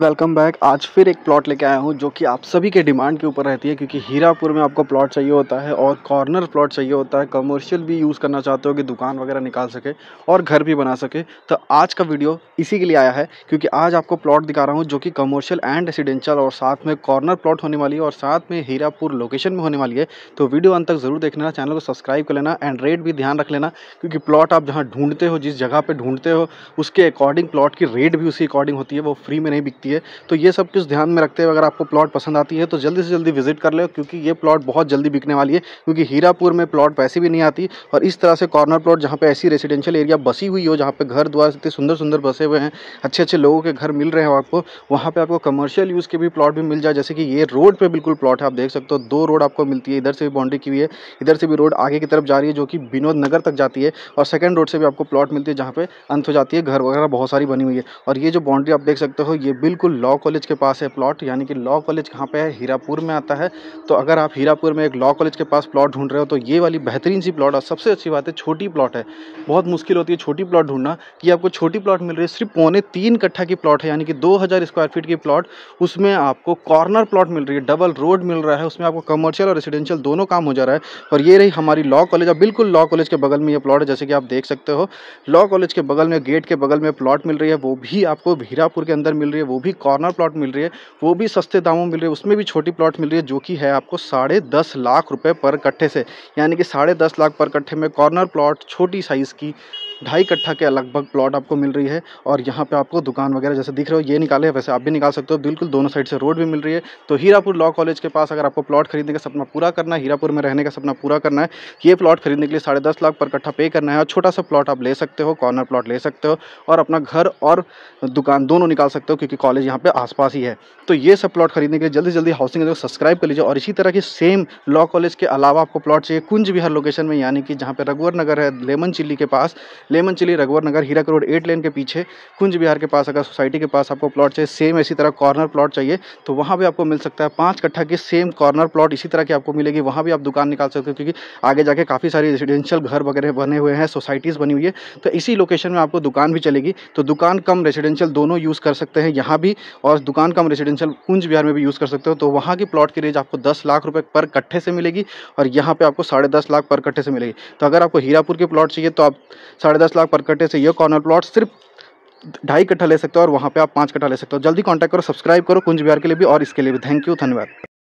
welcome back आज फिर एक प्लॉट लेके आया हूँ जो कि आप सभी के डिमांड के ऊपर रहती है क्योंकि हीरापुर में आपको प्लॉट चाहिए होता है और कॉर्नर प्लॉट चाहिए होता है कमर्शियल भी यूज़ करना चाहते हो कि दुकान वगैरह निकाल सके और घर भी बना सके तो आज का वीडियो इसी के लिए आया है क्योंकि आज आपको प्लॉट दिखा रहा हूँ जो कि कमर्शियल एंड रेसिडेंशियल और साथ में कॉर्नर प्लॉट होने वाली है और साथ में हीरापुर लोकेशन में होने वाली है तो वीडियो अंत तक ज़रूर लेना चैनल को सब्सक्राइब कर लेना एंड रेट भी ध्यान रख लेना क्योंकि प्लॉट आप जहाँ ढूंढते हो जिस जगह पर ढूंढते हो उसके अकॉर्डिंग प्लॉट की रेट भी उसी अकॉर्डिंग होती है वो फ्री में नहीं सकती है तो ये सब कुछ ध्यान में रखते हुए अगर आपको प्लॉट पसंद आती है तो जल्दी से जल्दी विजिट कर लो क्योंकि ये प्लॉट बहुत जल्दी बिकने वाली है क्योंकि हीरापुर में प्लॉट पैसे भी नहीं आती और इस तरह से कॉर्नर प्लॉट जहाँ पर ऐसी रेसिडेंशियल एरिया बसी हुई हो जहाँ पर घर द्वार इतने सुंदर सुंदर बसे हुए हैं अच्छे अच्छे लोगों के घर मिल रहे हो आपको वहाँ पर आपको कमर्शियल यूज़ के भी प्लॉट भी मिल जाए जैसे कि ये रोड पर बिल्कुल प्लॉट है आप देख सकते हो दो रोड आपको मिलती है इधर से भी बाउंड्री की हुई है इधर से भी रोड आगे की तरफ जा रही है जो कि विनोद नगर तक जाती है और सेकेंड रोड से भी आपको प्लॉट मिलती है जहाँ पर अंत हो जाती है घर वगैरह बहुत सारी बनी हुई है और ये जो बाउंड्री आप देख सकते हो ये बिल्कुल बिल्कुल लॉ कॉलेज के पास है प्लॉट यानी कि लॉ कॉलेज कहाँ पे है हीरापुर में आता है तो अगर आप हीरापुर में एक लॉ कॉलेज के पास प्लॉट ढूंढ रहे हो तो ये वाली बेहतरीन सी प्लॉट और सबसे अच्छी बात है छोटी प्लॉट है बहुत मुश्किल होती है छोटी प्लॉट ढूंढना कि आपको छोटी प्लॉट मिल रही है सिर्फ पौने तीन कट्ठा की प्लॉट है यानी कि दो स्क्वायर फीट की प्लॉट उसमें आपको कॉर्नर प्लॉट मिल रही है डबल रोड मिल रहा है उसमें आपको कमर्शियल और रेसिडेंशियल दोनों काम हो जा रहा है और ये रही हमारी लॉ कॉलेज और बिल्कुल लॉ कॉलेज के बगल में ये प्लॉट है जैसे कि आप देख सकते हो लॉ कॉलेज के बगल में गेट के बगल में प्लॉट मिल रही है वो भी आपको हीरापुर के अंदर मिल रही है वो भी कॉर्नर प्लॉट मिल रही है वो भी सस्ते दामों मिल रही है उसमें भी छोटी प्लॉट मिल रही है जो कि है आपको साढ़े दस लाख रुपये पर कट्ठे से यानी कि साढ़े दस लाख पर कट्ठे में कॉर्नर प्लॉट छोटी साइज़ की ढाई कट्ठा के लगभग प्लॉट आपको मिल रही है और यहाँ पे आपको दुकान वगैरह जैसे दिख रहे हो ये निकाले वैसे आप भी निकाल सकते हो बिल्कुल दोनों साइड से रोड भी मिल रही है तो हीरापुर लॉ कॉलेज के पास अगर आपको प्लॉट खरीदने का सपना पूरा करना है हीरापुर में रहने का सपना पूरा करना है ये प्लॉट खरीदने के लिए साढ़े दस लाख पर कट्ठा पे करना है और छोटा सा प्लॉट आप ले सकते हो कॉर्नर प्लॉट ले सकते हो और अपना घर और दुकान दोनों निकाल सकते हो क्योंकि कॉलेज यहाँ पे आसपास ही है तो ये सब प्लॉट खरीदने के लिए जल्दी जल्दी हाउसिंग को सब्सक्राइब कर लीजिए और इसी तरह की सेम लॉ कॉलेज के अलावा आपको प्लॉट चाहिए कुंज विहार लोकेशन में यानी कि जहाँ पे रघुवर नगर है लेमन चिल्ली के पास लेमन चिली रघुवर नगर हीरा करोड़ एट लेन के पीछे कुंज बिहार के पास अगर सोसाइटी के पास आपको प्लॉट चाहिए सेम इसी तरह कॉर्नर प्लॉट चाहिए तो वहाँ भी आपको मिल सकता है पाँच कट्ठा की सेम कॉर्नर प्लॉट इसी तरह की आपको मिलेगी वहाँ भी आप दुकान निकाल सकते हो क्योंकि आगे जाके काफ़ी सारी रेजिडेंशियल घर वगैरह बने हुए हैं सोसाइटीज़ बनी हुई है तो इसी लोकेशन में आपको दुकान भी चलेगी तो दुकान कम रेजिडेंशियल दोनों यूज़ कर सकते हैं यहाँ भी और दुकान कम रेजिडेंशियल कुंज बिहार में भी यूज़ कर सकते हो तो वहाँ की प्लॉट की रेंज आपको दस लाख रुपये पर कट्ठे से मिलेगी और यहाँ पर आपको साढ़े लाख पर कट्ठे से मिलेगी तो अगर आपको हीरापुर की प्लॉट चाहिए तो आप साढ़े दस लाख पर कट्टे से ये कॉर्नर प्लॉट सिर्फ ढाई कट्ठा ले सकते हो और वहाँ पे आप पाँच कट्ठा ले सकते हो जल्दी कांटेक्ट करो सब्सक्राइब करो कुंज बिहार के लिए भी और इसके लिए भी थैंक यू धन्यवाद